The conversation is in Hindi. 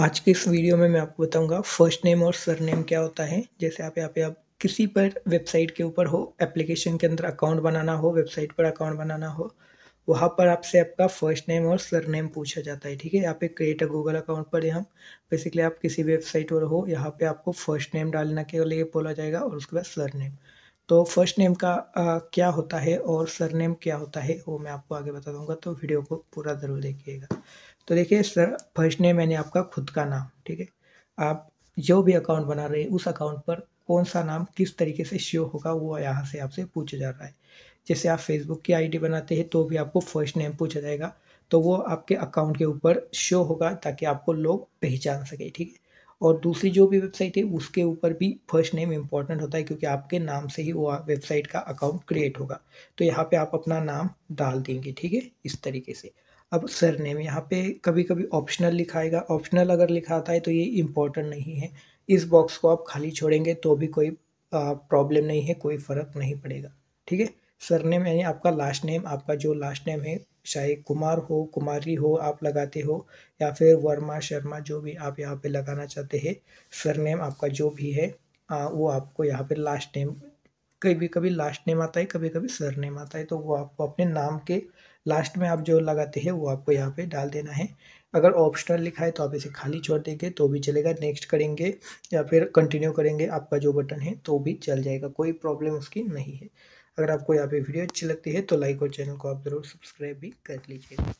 आज के इस वीडियो में मैं आपको बताऊंगा फर्स्ट नेम और सरनेम क्या होता है जैसे आप यहाँ पे आप किसी पर वेबसाइट के ऊपर हो एप्लीकेशन के अंदर अकाउंट बनाना हो वेबसाइट पर अकाउंट बनाना हो वहाँ पर आपसे आपका फर्स्ट नेम और सरनेम पूछा जाता है ठीक है यहाँ पे क्रिएट अ गूगल अकाउंट पर हम बेसिकली आप किसी भी वेबसाइट पर हो यहाँ पे आपको फर्स्ट नेम डालने के लिए बोला जाएगा और उसके बाद सरनेम तो फर्स्ट नेम का आ, क्या होता है और सरनेम क्या होता है वो मैं आपको आगे बता दूंगा तो वीडियो को पूरा ज़रूर देखिएगा तो देखिए सर फर्स्ट नेम यानी आपका खुद का नाम ठीक है आप जो भी अकाउंट बना रहे हैं उस अकाउंट पर कौन सा नाम किस तरीके से शो होगा वो यहाँ से आपसे पूछा जा रहा है जैसे आप फेसबुक की आईडी बनाते हैं तो भी आपको फर्स्ट नेम पूछा जाएगा तो वो आपके अकाउंट के ऊपर शो होगा ताकि आपको लोग पहचान सके ठीक है और दूसरी जो भी वेबसाइट है उसके ऊपर भी फर्स्ट नेम इम्पॉर्टेंट होता है क्योंकि आपके नाम से ही वो वेबसाइट का अकाउंट क्रिएट होगा तो यहाँ पे आप अपना नाम डाल देंगे ठीक है इस तरीके से अब सर नेम यहाँ पे कभी कभी ऑप्शनल लिखाएगा ऑप्शनल अगर लिखा आता है तो ये इम्पोर्टेंट नहीं है इस बॉक्स को आप खाली छोड़ेंगे तो भी कोई प्रॉब्लम नहीं है कोई फ़र्क नहीं पड़ेगा ठीक है सरनेम यानी आपका लास्ट नेम आपका जो लास्ट नेम है चाहे कुमार हो कुमारी हो आप लगाते हो या फिर वर्मा शर्मा जो भी आप यहाँ पे लगाना चाहते हैं सरनेम आपका जो भी है आ, वो आपको यहाँ पे लास्ट नेम कभी कभी लास्ट नेम आता है कभी कभी सर नेम आता है तो वो आपको अपने नाम के लास्ट में आप जो लगाते हैं वो आपको यहाँ पे डाल देना है अगर ऑप्शनल लिखा है तो आप इसे खाली छोड़ देंगे तो भी चलेगा नेक्स्ट करेंगे या फिर कंटिन्यू करेंगे आपका जो बटन है तो भी चल जाएगा कोई प्रॉब्लम उसकी नहीं है अगर आपको यहाँ पे वीडियो अच्छी लगती है तो लाइक और चैनल को आप ज़रूर सब्सक्राइब भी कर लीजिएगा